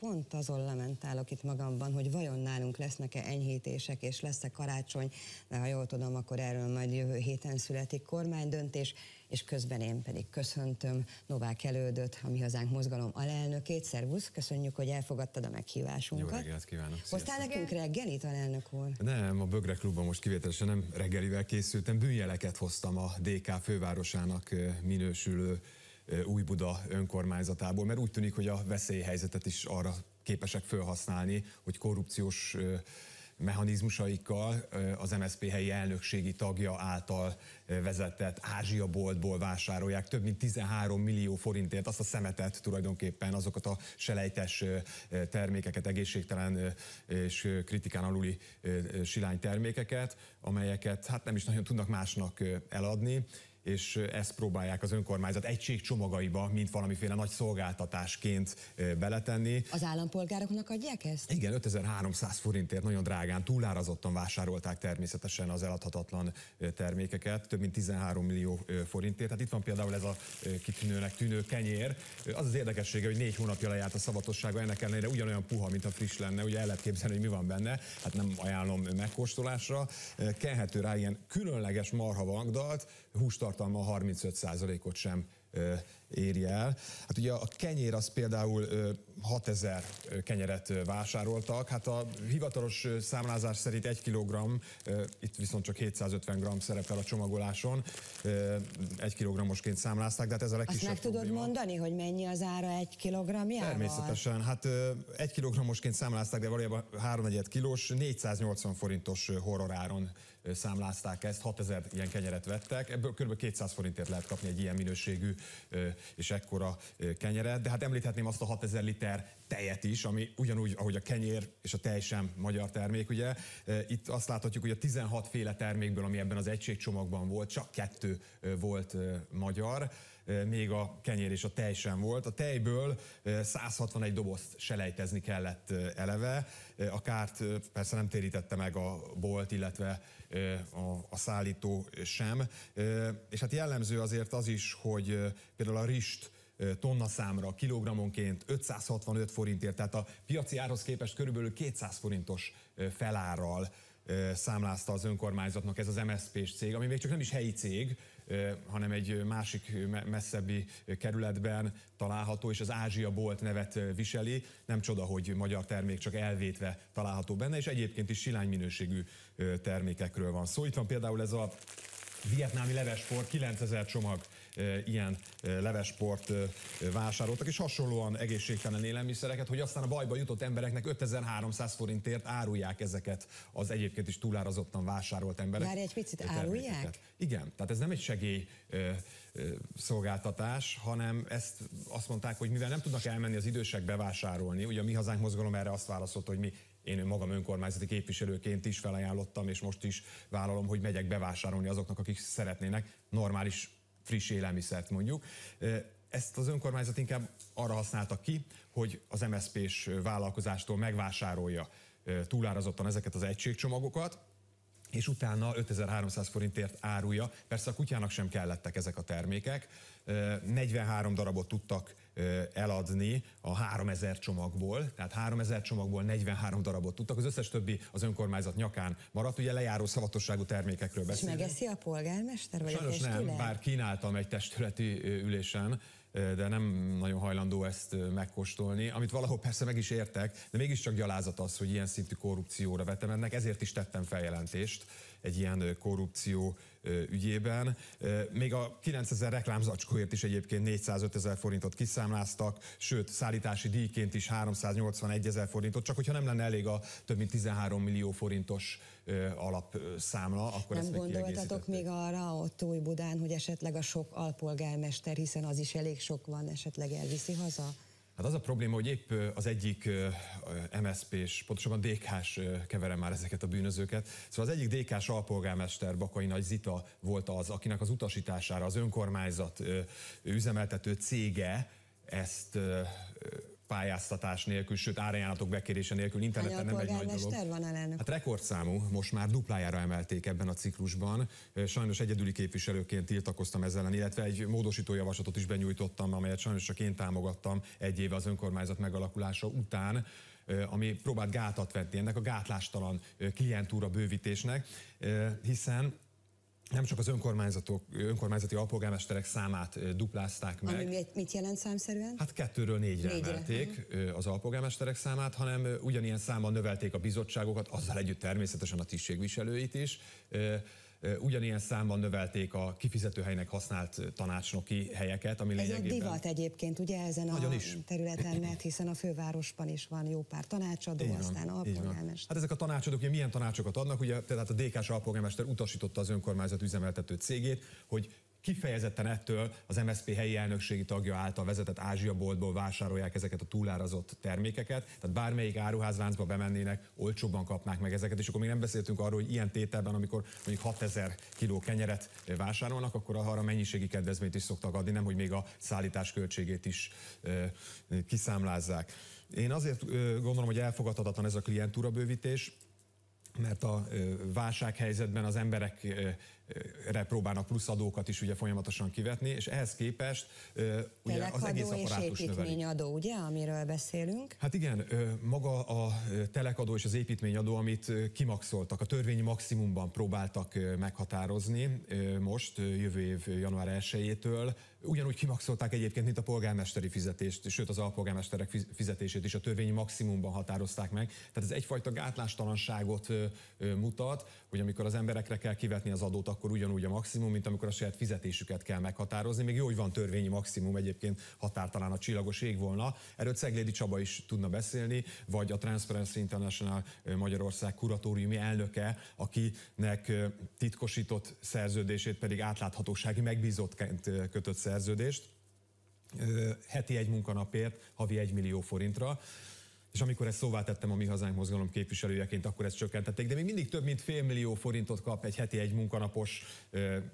pont azon lamentálok itt magamban, hogy vajon nálunk lesznek-e enyhítések, és lesz-e karácsony, de ha jól tudom, akkor erről majd jövő héten születik kormánydöntés, és közben én pedig köszöntöm Novák Elődöt, a Mi Hazánk Mozgalom alelnökét. Szervusz, köszönjük, hogy elfogadtad a meghívásunkat. Jó reggelt kívánok! Hoztál nekünk reggelit, alelnök úr? Nem, a Bögre Klubban most kivételesen nem reggelivel készültem, bűnjeleket hoztam a DK fővárosának minősülő új-Buda önkormányzatából, mert úgy tűnik, hogy a veszélyhelyzetet is arra képesek felhasználni, hogy korrupciós mechanizmusaikkal az MSZP helyi elnökségi tagja által vezetett Ázsia boltból vásárolják több mint 13 millió forintért azt a szemetet tulajdonképpen, azokat a selejtes termékeket, egészségtelen és kritikán aluli silány termékeket, amelyeket hát nem is nagyon tudnak másnak eladni, és ezt próbálják az önkormányzat csomagaiba, mint valamiféle nagy szolgáltatásként beletenni. Az állampolgároknak adják ezt? Igen, 5300 forintért nagyon drágán, túlárazottan vásárolták természetesen az eladhatatlan termékeket, több mint 13 millió forintért. Tehát itt van például ez a kitűnőnek tűnő kenyér. Az az érdekessége, hogy négy hónapja lejárt a szavatossága, ennek ellenére ugyanolyan puha, mint a friss lenne. Ugye el lehet képzelni, hogy mi van benne, hát nem ajánlom megkóstolásra. Kenhető rá ilyen különleges marhavangdalt, hústart tartalma 35%-ot sem éri el. Hát ugye a kenyér az például 6000 kenyeret vásároltak, hát a hivatalos számlázás szerint 1 kg, itt viszont csak 750 g szerepel a csomagoláson, 1 kg-osként számlázták, de hát ez a legkisebb Azt meg probléma. tudod mondani, hogy mennyi az ára 1 kg-jával? Természetesen, hát 1 kg-osként számlázták, de valójában 3,4 kilós, 480 forintos horroráron számlázták ezt, 6000 ilyen kenyeret vettek, ebből kb. 200 forintért lehet kapni egy ilyen minőségű és ekkora kenyeret, de hát említhetném azt a 6000 liter tejet is, ami ugyanúgy, ahogy a kenyér és a tej sem magyar termék, ugye. Itt azt láthatjuk, hogy a 16 féle termékből, ami ebben az egységcsomagban volt, csak kettő volt magyar még a kenyér és a tej sem volt. A tejből 161 dobozt selejtezni kellett eleve. A kárt persze nem térítette meg a bolt, illetve a szállító sem. És hát jellemző azért az is, hogy például a rist tonna számra, kilogramonként 565 forintért, tehát a piaci árhoz képest körülbelül 200 forintos felárral számlázta az önkormányzatnak ez az MSZP-s cég, ami még csak nem is helyi cég, hanem egy másik messzebbi kerületben található, és az Ázsia bolt nevet viseli. Nem csoda, hogy magyar termék csak elvétve található benne, és egyébként is silány minőségű termékekről van szó. Itt van például ez a vietnámi levespor, 9000 csomag ilyen levesport vásároltak, és hasonlóan egészségtelen élelmiszereket, hogy aztán a bajba jutott embereknek 5300 forintért árulják ezeket az egyébként is túlárazottan vásárolt emberek. Már egy picit, árulják? Igen, tehát ez nem egy segély szolgáltatás, hanem ezt azt mondták, hogy mivel nem tudnak elmenni az idősek bevásárolni, ugye a Mi Hazánk mozgalom erre azt válaszolt, hogy mi én magam önkormányzati képviselőként is felajánlottam, és most is vállalom, hogy megyek bevásárolni azoknak, akik szeretnének normális friss élelmiszert mondjuk. Ezt az önkormányzat inkább arra használta ki, hogy az MSZP-s vállalkozástól megvásárolja túlárazottan ezeket az egységcsomagokat, és utána 5300 forintért árulja. Persze a kutyának sem kellettek ezek a termékek. 43 darabot tudtak eladni a 3000 csomagból, tehát 3000 csomagból 43 darabot tudtak, az összes többi az önkormányzat nyakán maradt, ugye lejáró szavatosságú termékekről beszélünk. És megeszi a polgármester? Vagy Sajnos a nem, bár kínáltam egy testületi ülésen, de nem nagyon hajlandó ezt megkóstolni, amit valahol persze meg is értek, de mégiscsak gyalázat az, hogy ilyen szintű korrupcióra vetem ezért is tettem feljelentést egy ilyen korrupció ügyében. Még a 9000 reklámzacskóért is egyébként 405 ezer forintot kiszámláztak, sőt szállítási díjként is 381 ezer forintot, csak hogyha nem lenne elég a több mint 13 millió forintos alapszámla, akkor nem ezt Nem gondoltatok még arra ott Új Budán, hogy esetleg a sok alpolgármester, hiszen az is elég sok van, esetleg elviszi haza? Hát az a probléma, hogy épp az egyik MSP s pontosabban DK-s keverem már ezeket a bűnözőket. Szóval az egyik DK-s alpolgármester Bakai Nagy Zita volt az, akinek az utasítására az önkormányzat üzemeltető cége ezt pályáztatás nélkül, sőt árajánlatok bekérése nélkül interneten nem egy nagy dolog. Van Hát rekordszámú, most már duplájára emelték ebben a ciklusban. Sajnos egyedüli képviselőként tiltakoztam ezzel ellen, illetve egy módosító javaslatot is benyújtottam, amelyet sajnos csak én támogattam egy éve az önkormányzat megalakulása után ami próbált gátat vetni ennek a gátlástalan klientúra bővítésnek, hiszen nem csak az önkormányzatok, önkormányzati alpolgármesterek számát duplázták meg. Ami mit jelent számszerűen? Hát kettőről négyre, négyre. emelték uh-huh. az alpolgármesterek számát, hanem ugyanilyen számmal növelték a bizottságokat, azzal együtt természetesen a tisztségviselőit is. Ugyanilyen számban növelték a kifizetőhelynek használt tanácsnoki helyeket, ami Ez lényegében... Ez egy divat egyébként, ugye ezen a is. területen, mert hiszen a fővárosban is van jó pár tanácsadó, így aztán alpolgármester. Hát ezek a tanácsadók ugye milyen tanácsokat adnak, ugye tehát a DK-s alpolgármester utasította az önkormányzat üzemeltető cégét, hogy kifejezetten ettől az MSZP helyi elnökségi tagja által vezetett Ázsia boltból vásárolják ezeket a túlárazott termékeket, tehát bármelyik áruházláncba bemennének, olcsóbban kapnák meg ezeket, és akkor még nem beszéltünk arról, hogy ilyen tételben, amikor mondjuk 6000 kiló kenyeret vásárolnak, akkor arra mennyiségi kedvezményt is szoktak adni, nem hogy még a szállítás költségét is kiszámlázzák. Én azért gondolom, hogy elfogadhatatlan ez a klientúra bővítés, mert a válsághelyzetben az emberek próbálnak plusz adókat is ugye folyamatosan kivetni, és ehhez képest ugye az egész apparátus és építményadó, ugye, amiről beszélünk? Hát igen, maga a telekadó és az építményadó, amit kimaxoltak, a törvényi maximumban próbáltak meghatározni most, jövő év január 1-től. Ugyanúgy kimaxolták egyébként, mint a polgármesteri fizetést, sőt az alpolgármesterek fizetését is a törvényi maximumban határozták meg. Tehát ez egyfajta gátlástalanságot mutat, hogy amikor az emberekre kell kivetni az adót, akkor ugyanúgy a maximum, mint amikor a saját fizetésüket kell meghatározni. Még jó, hogy van törvényi maximum, egyébként határtalan a csillagos ég volna. Erről Ceglédi Csaba is tudna beszélni, vagy a Transparency International Magyarország kuratóriumi elnöke, akinek titkosított szerződését pedig átláthatósági megbízottként kötött szerződést heti egy munkanapért, havi egy millió forintra és amikor ezt szóvá tettem a Mi Hazánk mozgalom képviselőjeként, akkor ezt csökkentették, de még mindig több mint fél millió forintot kap egy heti egy munkanapos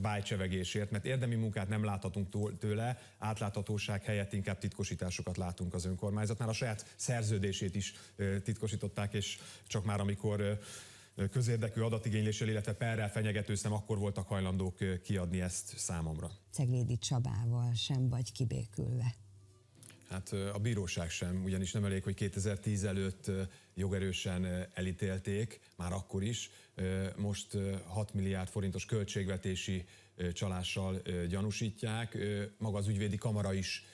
bájcsevegésért, mert érdemi munkát nem láthatunk tőle, átláthatóság helyett inkább titkosításokat látunk az önkormányzatnál. A saját szerződését is titkosították, és csak már amikor közérdekű adatigényléssel, illetve perrel fenyegetőztem, akkor voltak hajlandók kiadni ezt számomra. Ceglédi Csabával sem vagy kibékülve. Hát a bíróság sem, ugyanis nem elég, hogy 2010 előtt jogerősen elítélték, már akkor is, most 6 milliárd forintos költségvetési csalással gyanúsítják, maga az ügyvédi kamara is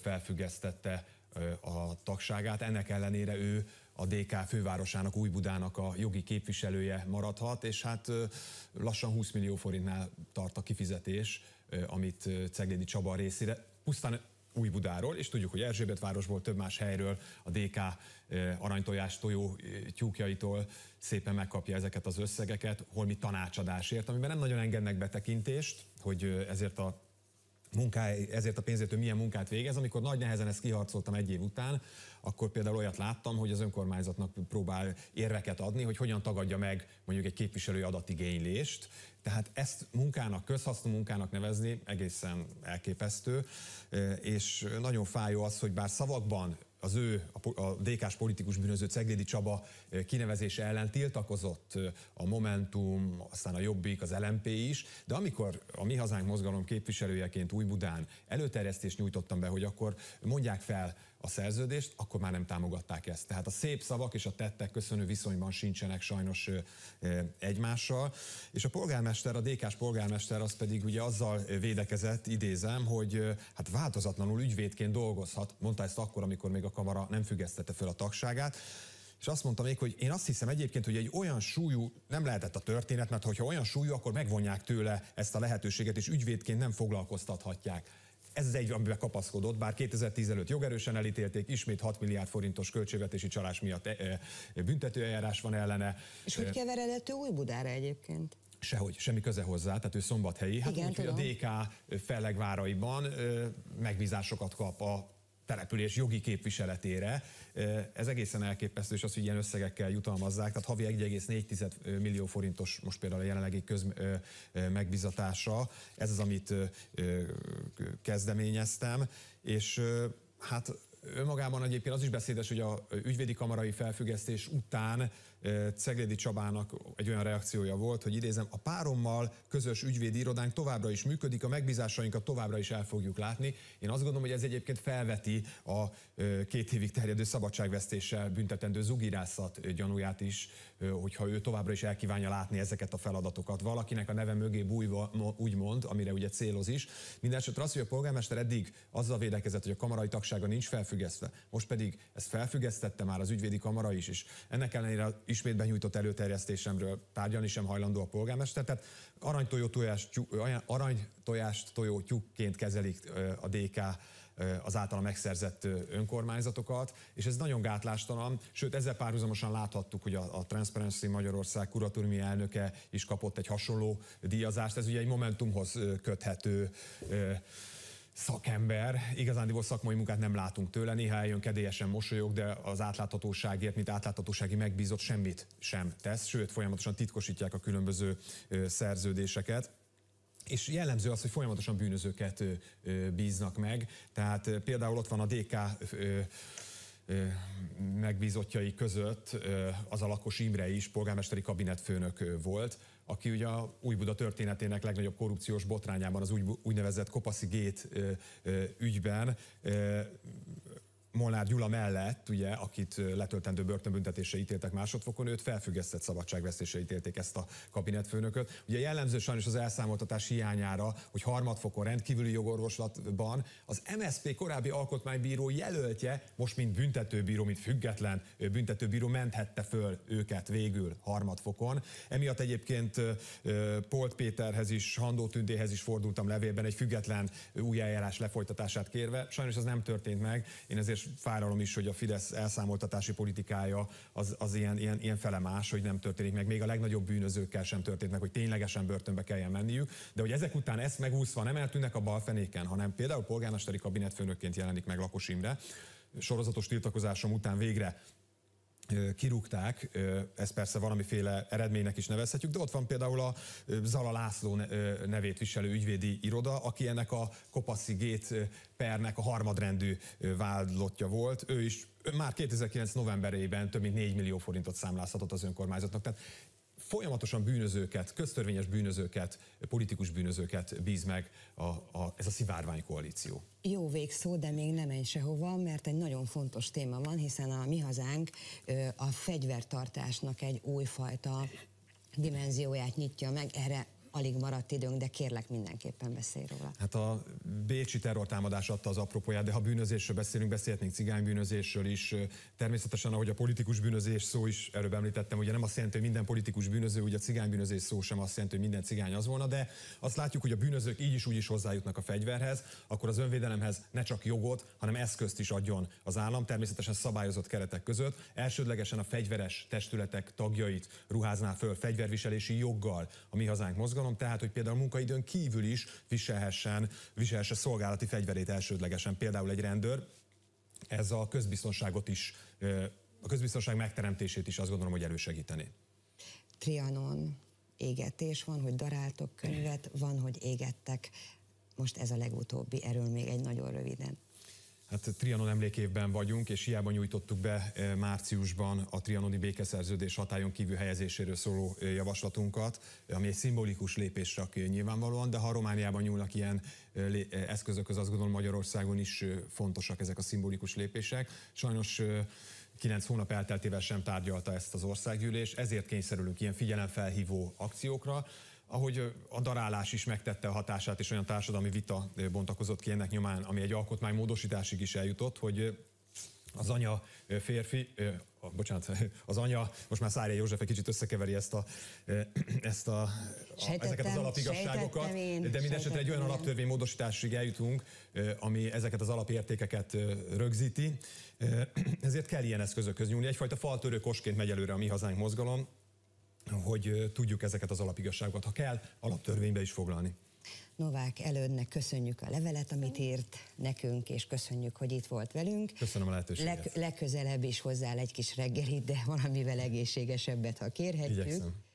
felfüggesztette a tagságát, ennek ellenére ő a DK fővárosának, Újbudának a jogi képviselője maradhat, és hát lassan 20 millió forintnál tart a kifizetés, amit Ceglédi Csaba részére, pusztán új Budáról, és tudjuk, hogy városból, több más helyről, a DK eh, aranytojás tojó eh, tyúkjaitól szépen megkapja ezeket az összegeket, holmi tanácsadásért, amiben nem nagyon engednek betekintést, hogy eh, ezért a munkáj, ezért a pénzért ő milyen munkát végez. Amikor nagy nehezen ezt kiharcoltam egy év után, akkor például olyat láttam, hogy az önkormányzatnak próbál érveket adni, hogy hogyan tagadja meg mondjuk egy képviselői adatigénylést. Tehát ezt munkának, közhasznú munkának nevezni egészen elképesztő, és nagyon fájó az, hogy bár szavakban az ő, a DK-s politikus bűnöző Ceglédi Csaba eh, kinevezése ellen tiltakozott eh, a Momentum, aztán a Jobbik, az LMP is, de amikor a Mi Hazánk mozgalom képviselőjeként Új-Budán előterjesztést nyújtottam be, hogy akkor mondják fel a szerződést, akkor már nem támogatták ezt. Tehát a szép szavak és a tettek köszönő viszonyban sincsenek sajnos egymással. És a polgármester, a dk polgármester az pedig ugye azzal védekezett, idézem, hogy hát változatlanul ügyvédként dolgozhat, mondta ezt akkor, amikor még a kamara nem függesztette fel a tagságát. És azt mondta még, hogy én azt hiszem egyébként, hogy egy olyan súlyú, nem lehetett a történet, mert hogyha olyan súlyú, akkor megvonják tőle ezt a lehetőséget, és ügyvédként nem foglalkoztathatják. Ez az egy, amiben kapaszkodott, bár 2010 előtt jogerősen elítélték, ismét 6 milliárd forintos költségvetési csalás miatt e, e, büntetőeljárás van ellene. És hogy e, keveredett ő Budára egyébként? Sehogy, semmi köze hozzá, tehát ő szombathelyi. Hát Igen, úgy, hogy a DK fellegváraiban e, megbízásokat kap a település jogi képviseletére. Ez egészen elképesztő, és az, hogy ilyen összegekkel jutalmazzák, tehát havi 1,4 millió forintos most például a jelenlegi köz megbizatása. Ez az, amit kezdeményeztem, és hát önmagában egyébként az is beszédes, hogy a ügyvédi kamarai felfüggesztés után Ceglédi Csabának egy olyan reakciója volt, hogy idézem, a párommal közös ügyvédi irodánk továbbra is működik, a megbízásainkat továbbra is el fogjuk látni. Én azt gondolom, hogy ez egyébként felveti a két évig terjedő szabadságvesztéssel büntetendő zugirászat gyanúját is, hogyha ő továbbra is elkívánja látni ezeket a feladatokat. Valakinek a neve mögé bújva, úgy mond, amire ugye céloz is. Mindenesetre az, hogy a polgármester eddig azzal védekezett, hogy a kamarai tagsága nincs felfüggesztve. Most pedig ezt felfüggesztette már az ügyvédi kamara is, és ennek ellenére is ismét benyújtott előterjesztésemről tárgyalni sem hajlandó a polgármester. Tehát aranytojó arany aranytojást tojó tyúkként kezelik a DK az általa megszerzett önkormányzatokat, és ez nagyon gátlástalan, sőt ezzel párhuzamosan láthattuk, hogy a, a Transparency Magyarország kuratóriumi elnöke is kapott egy hasonló díjazást, ez ugye egy Momentumhoz köthető szakember. Igazándiból szakmai munkát nem látunk tőle, néha eljön kedélyesen mosolyog, de az átláthatóságért, mint átláthatósági megbízott semmit sem tesz, sőt folyamatosan titkosítják a különböző szerződéseket. És jellemző az, hogy folyamatosan bűnözőket bíznak meg. Tehát például ott van a DK megbízottjai között az a Lakos Imre is polgármesteri kabinetfőnök volt, aki ugye a Újbuda történetének legnagyobb korrupciós botrányában, az úgynevezett Kopaszi Gét ügyben Molnár Gyula mellett, ugye, akit letöltendő börtönbüntetése ítéltek másodfokon, őt felfüggesztett szabadságvesztése ítélték ezt a kabinetfőnököt. Ugye jellemző sajnos az elszámoltatás hiányára, hogy harmadfokon rendkívüli jogorvoslatban az MSZP korábbi alkotmánybíró jelöltje, most mint büntetőbíró, mint független büntetőbíró menthette föl őket végül harmadfokon. Emiatt egyébként Polt Péterhez is, Handó Tündéhez is fordultam levélben egy független új eljárás lefolytatását kérve. Sajnos az nem történt meg. Én ezért fáradalom is, hogy a Fidesz elszámoltatási politikája az, az ilyen, ilyen, ilyen fele más, hogy nem történik meg. Még a legnagyobb bűnözőkkel sem történt meg, hogy ténylegesen börtönbe kelljen menniük. De hogy ezek után ezt megúszva nem eltűnnek a balfenéken, hanem például polgármesteri kabinetfőnökként jelenik meg Lakos Imre, sorozatos tiltakozásom után végre kirúgták, ez persze valamiféle eredménynek is nevezhetjük, de ott van például a Zala László nevét viselő ügyvédi iroda, aki ennek a Kopaszi Gét pernek a harmadrendű vádlottja volt. Ő is már 2009 novemberében több mint 4 millió forintot számlázhatott az önkormányzatnak. Tehát folyamatosan bűnözőket, köztörvényes bűnözőket, politikus bűnözőket bíz meg a, a, ez a szivárvány koalíció. Jó végszó, de még nem menj sehova, mert egy nagyon fontos téma van, hiszen a mi hazánk a fegyvertartásnak egy újfajta dimenzióját nyitja meg, erre alig maradt időnk, de kérlek mindenképpen beszélj róla. Hát a bécsi terrortámadás adta az apropóját, de ha bűnözésről beszélünk, beszélhetnénk cigánybűnözésről is. Természetesen, ahogy a politikus bűnözés szó is, erről említettem, ugye nem azt jelenti, hogy minden politikus bűnöző, ugye a cigánybűnözés szó sem azt jelenti, hogy minden cigány az volna, de azt látjuk, hogy a bűnözők így is úgy is hozzájutnak a fegyverhez, akkor az önvédelemhez ne csak jogot, hanem eszközt is adjon az állam, természetesen szabályozott keretek között. Elsődlegesen a fegyveres testületek tagjait ruházná föl fegyverviselési joggal a mi hazánk mozgalom biztosítanom tehát, hogy például munkaidőn kívül is viselhessen, viselhesse szolgálati fegyverét elsődlegesen, például egy rendőr. Ez a közbiztonságot is, a közbiztonság megteremtését is azt gondolom, hogy elősegíteni. Trianon égetés van, hogy daráltok könyvet, van, hogy égettek. Most ez a legutóbbi, erről még egy nagyon röviden. Hát Trianon emlékévben vagyunk, és hiába nyújtottuk be eh, márciusban a trianoni békeszerződés hatályon kívül helyezéséről szóló eh, javaslatunkat, ami egy szimbolikus lépés csak eh, nyilvánvalóan, de ha Romániában nyúlnak ilyen eszközök az azt gondolom Magyarországon is fontosak ezek a szimbolikus lépések. Sajnos kilenc hónap elteltével sem tárgyalta ezt az országgyűlés, ezért kényszerülünk ilyen figyelemfelhívó akciókra, ahogy a darálás is megtette a hatását, és olyan társadalmi vita bontakozott ki ennek nyomán, ami egy alkotmány módosításig is eljutott, hogy az anya férfi, bocsánat, az anya, most már Szárja József egy kicsit összekeveri ezt a, ezt a, a ezeket az alapigazságokat, én, de mindesetre egy olyan alaptörvény módosításig eljutunk, ami ezeket az alapértékeket rögzíti, ezért kell ilyen eszközök nyúlni. Egyfajta faltörő kosként megy előre a mi hazánk mozgalom, hogy tudjuk ezeket az alapigazságokat, ha kell, alaptörvénybe is foglalni. Novák elődnek köszönjük a levelet, amit írt nekünk, és köszönjük, hogy itt volt velünk. Köszönöm a lehetőséget. Leg, legközelebb is hozzá egy kis reggelit, de valamivel egészségesebbet, ha kérhetjük. Igyekszem.